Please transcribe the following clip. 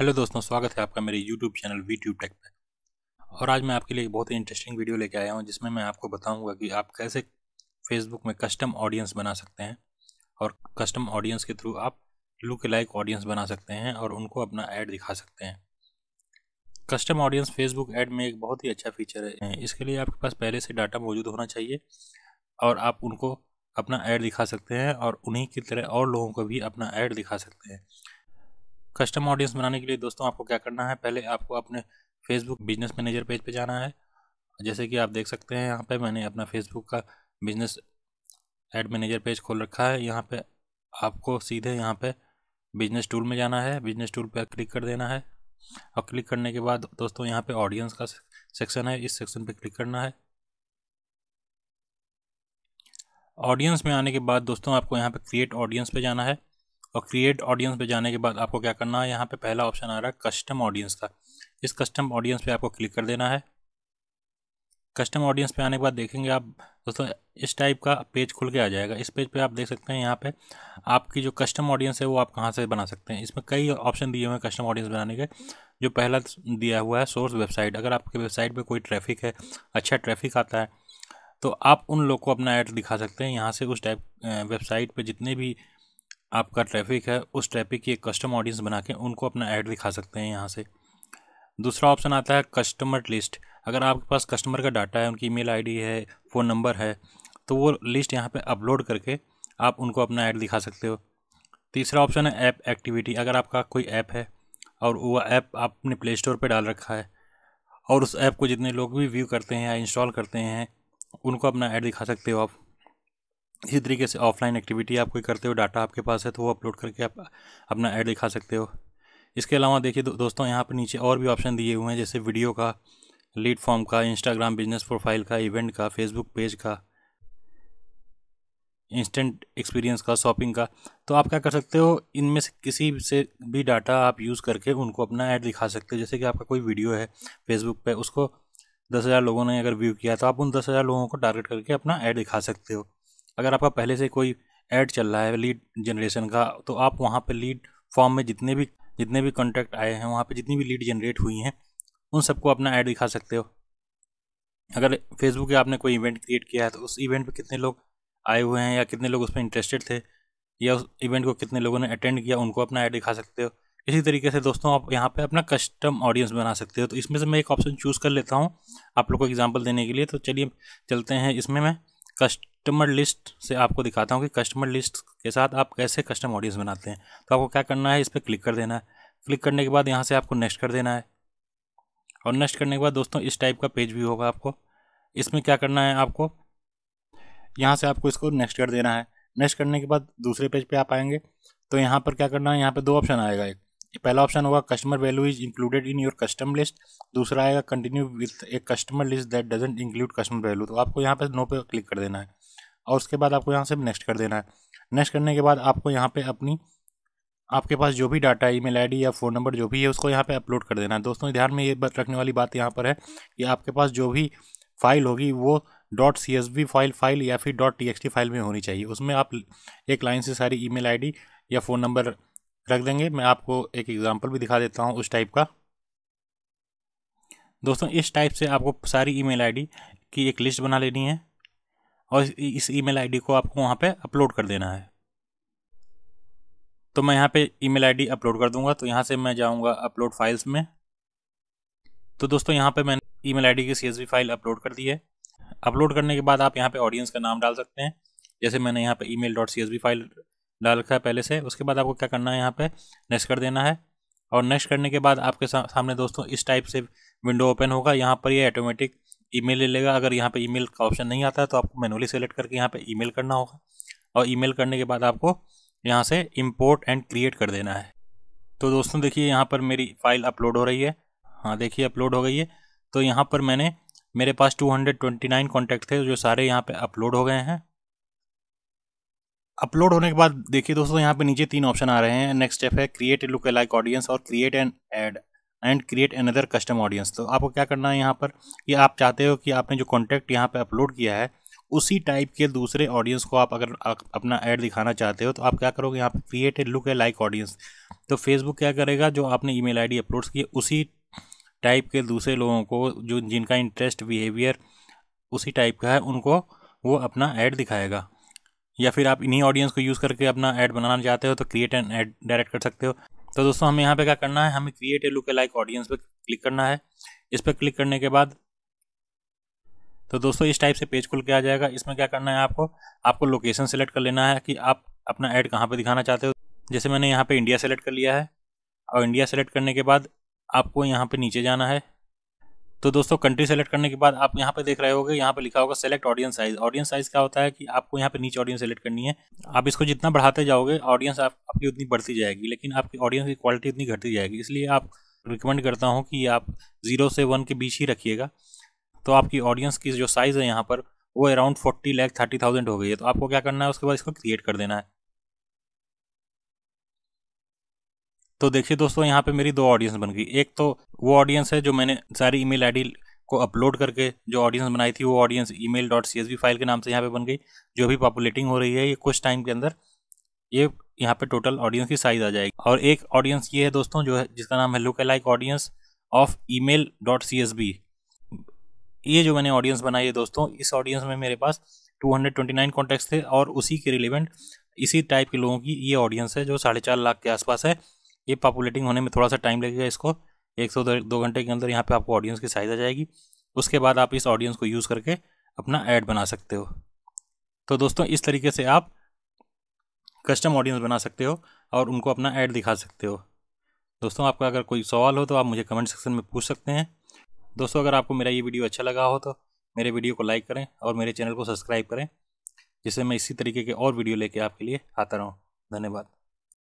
hello दोस्तों स्वागत है आपका मेरे YouTube channel V Tube Tech पे और आज मैं आपके लिए एक बहुत ही इंटरेस्टिंग वीडियो लेके आया हूँ जिसमें मैं आपको बताऊँगा कि आप कैसे फेसबुक में कस्टम ऑडियंस बना सकते हैं और कस्टम ऑडियंस के थ्रू आप लुक लाइक ऑडियंस बना सकते हैं और उनको अपना ऐड दिखा सकते हैं कस्टम ऑडियंस फेसबुक ऐड में एक बहुत ही अच्छा फीचर है इसके लिए आपके पास पहले से डाटा मौजूद होना चाहिए और आप उनको अपना ऐड दिखा सकते हैं और उन्हीं की तरह और लोगों को भी अपना ऐड दिखा सकते हैं कस्टम ऑडियंस बनाने के लिए दोस्तों आपको क्या करना है पहले आपको अपने फेसबुक बिजनेस मैनेजर पेज पे जाना है जैसे कि आप देख सकते हैं यहाँ पे मैंने अपना फेसबुक का बिजनेस एड मैनेजर पेज खोल रखा है यहाँ पे आपको सीधे यहाँ पे बिजनेस टूल में जाना है बिजनेस टूल पर क्लिक कर देना है और क्लिक करने के बाद दोस्तों यहाँ पर ऑडियंस का सेक्शन है इस सेक्शन पर क्लिक करना है ऑडियंस में आने के बाद दोस्तों आपको यहाँ पे क्रिएट ऑडियंस पे जाना है और क्रिएट ऑडियंस पे जाने के बाद आपको क्या करना है यहाँ पे पहला ऑप्शन आ रहा है कस्टम ऑडियंस का इस कस्टम ऑडियंस पे आपको क्लिक कर देना है कस्टम ऑडियंस पे आने के बाद देखेंगे आप दोस्तों इस टाइप का पेज खुल के आ जाएगा इस पेज पे आप देख सकते हैं यहाँ पे आपकी जो कस्टम ऑडियंस है वो आप कहाँ से बना सकते हैं इसमें कई ऑप्शन दिए हुए हैं कस्टम ऑडियंस बनाने के जो पहला दिया हुआ है सोर्स वेबसाइट अगर आपके वेबसाइट पर कोई ट्रैफिक है अच्छा ट्रैफिक आता है तो आप उन लोग को अपना ऐड दिखा सकते हैं यहाँ से उस टाइप वेबसाइट पर जितने भी आपका ट्रैफिक है उस ट्रैफिक की एक कस्टम ऑडियंस बना के उनको अपना ऐड दिखा सकते हैं यहाँ से दूसरा ऑप्शन आता है कस्टमर लिस्ट अगर आपके पास कस्टमर का डाटा है उनकी ईमेल आईडी है फ़ोन नंबर है तो वो लिस्ट यहाँ पे अपलोड करके आप उनको अपना ऐड दिखा सकते हो तीसरा ऑप्शन है ऐप एक्टिविटी अगर आपका कोई ऐप है और वो ऐप आपने प्ले स्टोर पर डाल रखा है और उस ऐप को जितने लोग भी व्यू करते हैं या इंस्टॉल करते हैं उनको अपना ऐड दिखा सकते हो आप इसी तरीके से ऑफलाइन एक्टिविटी आप कोई करते हो डाटा आपके पास है तो वो अपलोड करके आप अपना ऐड दिखा सकते हो इसके अलावा देखिए दो, दोस्तों यहाँ पर नीचे और भी ऑप्शन दिए हुए हैं जैसे वीडियो का लीड फॉर्म का इंस्टाग्राम बिजनेस प्रोफाइल का इवेंट का फेसबुक पेज का इंस्टेंट एक्सपीरियंस का शॉपिंग का तो आप क्या कर सकते हो इनमें से किसी से भी डाटा आप यूज़ करके उनको अपना ऐड दिखा सकते हो जैसे कि आपका कोई वीडियो है फेसबुक पे उसको दस हज़ार लोगों ने अगर व्यू किया तो आप उन दस हज़ार लोगों को टारगेट करके अपना ऐड दिखा सकते हो अगर आपका पहले से कोई ऐड चल रहा है लीड जनरेशन का तो आप वहाँ पर लीड फॉर्म में जितने भी जितने भी कॉन्टैक्ट आए हैं वहाँ पर जितनी भी लीड जनरेट हुई हैं उन सबको अपना ऐड दिखा सकते हो अगर फेसबुक पे आपने कोई इवेंट क्रिएट किया है तो उस इवेंट पे कितने लोग आए हुए हैं या कितने लोग उसमें इंटरेस्टेड थे या उस इवेंट को कितने लोगों ने अटेंड किया उनको अपना ऐड दिखा सकते हो इसी तरीके से दोस्तों आप यहाँ पे अपना कस्टम ऑडियंस बना सकते हो तो इसमें से मैं एक ऑप्शन चूज़ कर लेता हूँ आप लोग को एग्जाम्पल देने के लिए तो चलिए चलते हैं इसमें मैं कस्टमर लिस्ट से आपको दिखाता हूँ कि कस्टमर लिस्ट के साथ आप कैसे कस्टम ऑडियंस बनाते हैं तो आपको क्या करना है इस पर क्लिक कर देना है क्लिक करने के बाद यहाँ से आपको नेक्स्ट कर देना है और नेक्स्ट करने के बाद दोस्तों इस टाइप का पेज भी होगा आपको इसमें क्या करना है आपको यहाँ से आपको इसको नेक्स्ट कर देना है नेक्स्ट करने के बाद दूसरे पेज पे आप आएंगे तो यहाँ पर क्या करना है यहाँ पे दो ऑप्शन आएगा एक पहला ऑप्शन होगा customer value is included in your custom list दूसरा आएगा continue with a customer list that doesn't include customer value तो आपको यहाँ पर नो पे क्लिक कर देना है और उसके बाद आपको यहाँ से नेक्स्ट कर देना है नेक्स्ट करने के बाद आपको यहाँ पे अपनी आपके पास जो भी डाटा है ईमेल आईडी या फ़ोन नंबर जो भी है उसको यहाँ पे अपलोड कर देना है दोस्तों ध्यान में ये बात रखने वाली बात यहाँ पर है कि आपके पास जो भी फाइल होगी वो dot C S V file file या फिर dot T X T file में होनी चाहिए उसमें आप एक लाइन से सारी ई मेल या फ़ोन नंबर रख देंगे मैं आपको एक एग्ज़ाम्पल भी दिखा देता हूँ उस टाइप का दोस्तों इस टाइप से आपको सारी ईमेल आईडी की एक लिस्ट बना लेनी है और इस ईमेल आईडी को आपको वहाँ पे अपलोड कर देना है तो मैं यहाँ पे ईमेल आईडी अपलोड कर दूंगा तो यहाँ से मैं जाऊँगा अपलोड फाइल्स में तो दोस्तों यहाँ पर मैंने ई मेल की सी फाइल अपलोड कर दी है अपलोड करने के बाद आप यहाँ पे ऑडियंस का नाम डाल सकते हैं जैसे मैंने यहाँ पर ई डॉट सी फाइल डाल रखा है पहले से उसके बाद आपको क्या करना है यहाँ पे नेक्स्ट कर देना है और नेक्स्ट करने के बाद आपके सामने दोस्तों इस टाइप से विंडो ओपन होगा यहाँ पर ये ऑटोमेटिक ईमेल ले लेगा अगर यहाँ पे ईमेल का ऑप्शन नहीं आता है तो आपको मैनुअली सेलेक्ट करके यहाँ पे ईमेल करना होगा और ईमेल करने के बाद आपको यहाँ से इम्पोर्ट एंड क्रिएट कर देना है तो दोस्तों देखिए यहाँ पर मेरी फ़ाइल अपलोड हो रही है हाँ देखिए अपलोड हो गई है तो यहाँ पर मैंने मेरे पास टू हंड्रेड थे जो सारे यहाँ पर अपलोड हो गए हैं अपलोड होने के बाद देखिए दोस्तों यहाँ पे नीचे तीन ऑप्शन आ रहे हैं नेक्स्ट स्टेप है क्रिएट लुक लाइक ऑडियंस और create an ad and create another custom audience तो आपको क्या करना है यहाँ पर कि आप चाहते हो कि आपने जो कॉन्टैक्ट यहाँ पे अपलोड किया है उसी टाइप के दूसरे ऑडियंस को आप अगर अपना ऐड दिखाना चाहते हो तो आप क्या करोगे यहाँ पर create a look a like audience तो फेसबुक क्या करेगा जो आपने ईमेल आईडी अपलोड की उसी टाइप के दूसरे लोगों को जो जिनका इंटरेस्ट बिहेवियर उसी टाइप का है उनको वो अपना ऐड दिखाएगा या फिर आप इन्हीं ऑडियंस को यूज़ करके अपना ऐड बनाना चाहते हो तो क्रिएट एंड ऐड डायरेक्ट कर सकते हो तो दोस्तों हमें यहाँ पे क्या करना है हमें create a look a like audience पे क्लिक करना है इस पर क्लिक करने के बाद तो दोस्तों इस टाइप से पेज खुल के आ जाएगा इसमें क्या करना है आपको आपको लोकेशन सेलेक्ट कर लेना है कि आप अपना ऐड कहाँ पर दिखाना चाहते हो जैसे मैंने यहाँ पर इंडिया सेलेक्ट कर लिया है और इंडिया सेलेक्ट करने के बाद आपको यहाँ पर नीचे जाना है तो दोस्तों कंट्री सेलेक्ट करने के बाद आप यहाँ पे देख रहे होगे यहाँ पे लिखा होगा select audience size audience size क्या होता है कि आपको यहाँ पे नीचे ऑडियंस सेलेक्ट करनी है आप इसको जितना बढ़ाते जाओगे ऑडियंस आप, आपकी उतनी बढ़ती जाएगी लेकिन आपकी ऑडियंस की क्वालिटी उतनी घटती जाएगी इसलिए आप रिकमेंड करता हूँ कि आप जीरो से वन के बीच ही रखिएगा तो आपकी ऑडियंस की जो साइज़ है यहाँ पर वो around forty lakh thirty thousand हो गई है तो आपको क्या करना है उसके बाद इसको क्रिएट कर देना है तो देखिए दोस्तों यहाँ पे मेरी दो ऑडियंस बन गई एक तो वो ऑडियंस है जो मैंने सारी ईमेल आईडी को अपलोड करके जो ऑडियंस बनाई थी वो audience email dot C S V file के नाम से यहाँ पे बन गई जो भी पॉपुलेटिंग हो रही है ये कुछ टाइम के अंदर ये यहाँ पे टोटल ऑडियंस की साइज आ जाएगी और एक ऑडियंस ये है दोस्तों जो है जिसका नाम है look like audience of email dot C S V ये जो मैंने ऑडियंस बनाई है दोस्तों इस ऑडियंस में मेरे पास 229 कॉन्टेक्ट थे और उसी के रिलेवेंट इसी टाइप के लोगों की ये ऑडियंस है जो साढ़े चार लाख के आसपास है ये पॉपुलेटिंग होने में थोड़ा सा टाइम लगेगा इसको एक सौ दो घंटे के अंदर यहाँ पे आपको ऑडियंस की साइज आ जाएगी उसके बाद आप इस ऑडियंस को यूज़ करके अपना ऐड बना सकते हो तो दोस्तों इस तरीके से आप कस्टम ऑडियंस बना सकते हो और उनको अपना ऐड दिखा सकते हो दोस्तों आपका अगर कोई सवाल हो तो आप मुझे कमेंट सेक्शन में पूछ सकते हैं दोस्तों अगर आपको मेरा ये वीडियो अच्छा लगा हो तो मेरे वीडियो को लाइक करें और मेरे चैनल को सब्सक्राइब करें जिससे मैं इसी तरीके के और वीडियो लेके आपके लिए आता रहूँ धन्यवाद